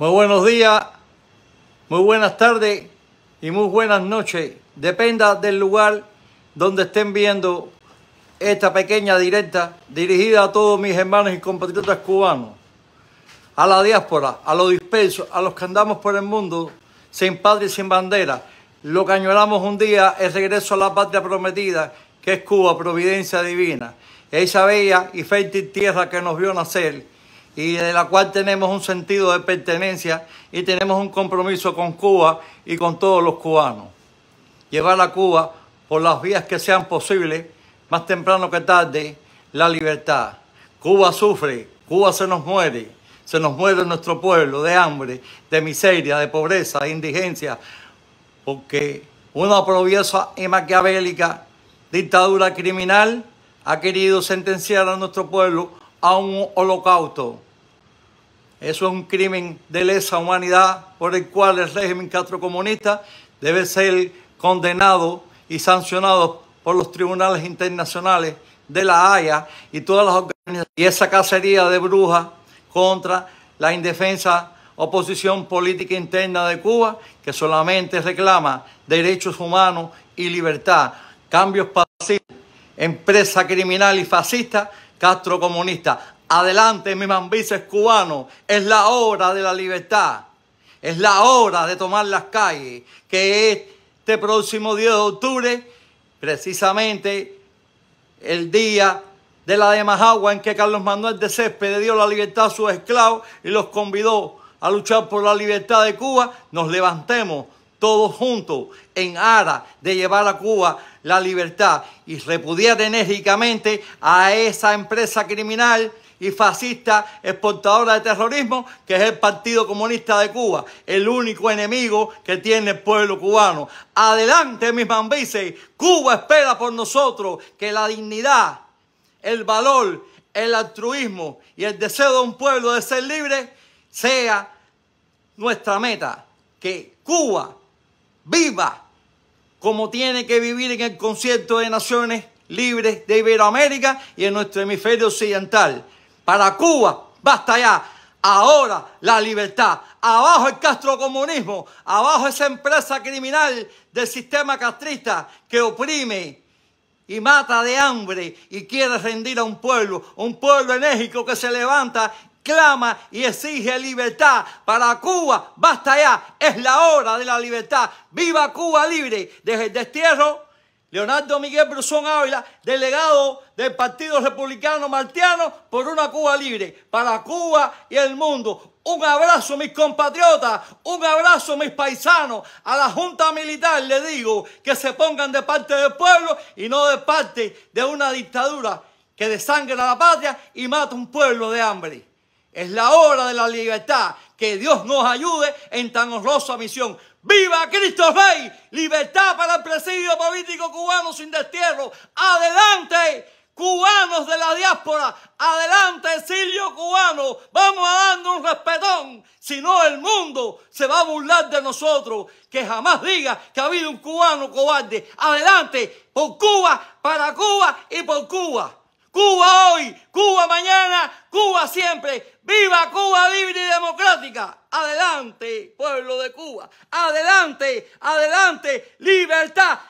Muy buenos días, muy buenas tardes y muy buenas noches. Dependa del lugar donde estén viendo esta pequeña directa dirigida a todos mis hermanos y compatriotas cubanos, a la diáspora, a los dispersos, a los que andamos por el mundo sin padre y sin bandera. Lo que añoramos un día es regreso a la patria prometida, que es Cuba, providencia divina, esa bella y fértil tierra que nos vio nacer y de la cual tenemos un sentido de pertenencia y tenemos un compromiso con Cuba y con todos los cubanos. Llevar a Cuba por las vías que sean posibles, más temprano que tarde, la libertad. Cuba sufre, Cuba se nos muere, se nos muere nuestro pueblo de hambre, de miseria, de pobreza, de indigencia, porque una proviesa y maquiavélica dictadura criminal ha querido sentenciar a nuestro pueblo a un holocausto. Eso es un crimen de lesa humanidad por el cual el régimen comunista debe ser condenado y sancionado por los tribunales internacionales de la Haya y todas las organizaciones. Y esa cacería de brujas contra la indefensa oposición política interna de Cuba que solamente reclama derechos humanos y libertad, cambios pacíficos, empresa criminal y fascista Castro comunista. Adelante, mis mambices cubanos. Es la hora de la libertad. Es la hora de tomar las calles. Que este próximo 10 de octubre, precisamente el día de la de en que Carlos Manuel de Céspedes dio la libertad a sus esclavos y los convidó a luchar por la libertad de Cuba, nos levantemos todos juntos en aras de llevar a Cuba la libertad y repudiar enérgicamente a esa empresa criminal y fascista exportadora de terrorismo que es el Partido Comunista de Cuba, el único enemigo que tiene el pueblo cubano. Adelante, mis mambices, Cuba espera por nosotros que la dignidad, el valor, el altruismo y el deseo de un pueblo de ser libre sea nuestra meta, que Cuba viva como tiene que vivir en el concierto de Naciones Libres de Iberoamérica y en nuestro hemisferio occidental. Para Cuba, basta ya. Ahora la libertad. Abajo el castrocomunismo. Abajo esa empresa criminal del sistema castrista que oprime y mata de hambre y quiere rendir a un pueblo. Un pueblo enérgico que se levanta clama y exige libertad para Cuba. Basta ya, es la hora de la libertad. Viva Cuba libre desde el destierro. Leonardo Miguel Brusón Ávila, delegado del Partido Republicano Martiano por una Cuba libre, para Cuba y el mundo. Un abrazo, mis compatriotas, un abrazo, mis paisanos. A la Junta Militar le digo que se pongan de parte del pueblo y no de parte de una dictadura que desangra la patria y mata un pueblo de hambre. Es la hora de la libertad. Que Dios nos ayude en tan honrosa misión. ¡Viva Cristo Rey! Libertad para el presidio político cubano sin destierro. ¡Adelante! Cubanos de la diáspora, adelante exilio cubano, vamos a darnos un respetón, si no el mundo se va a burlar de nosotros, que jamás diga que ha habido un cubano cobarde, adelante, por Cuba, para Cuba y por Cuba. Cuba hoy, Cuba mañana, Cuba siempre. ¡Viva Cuba libre y democrática! Adelante, pueblo de Cuba. Adelante, adelante, libertad.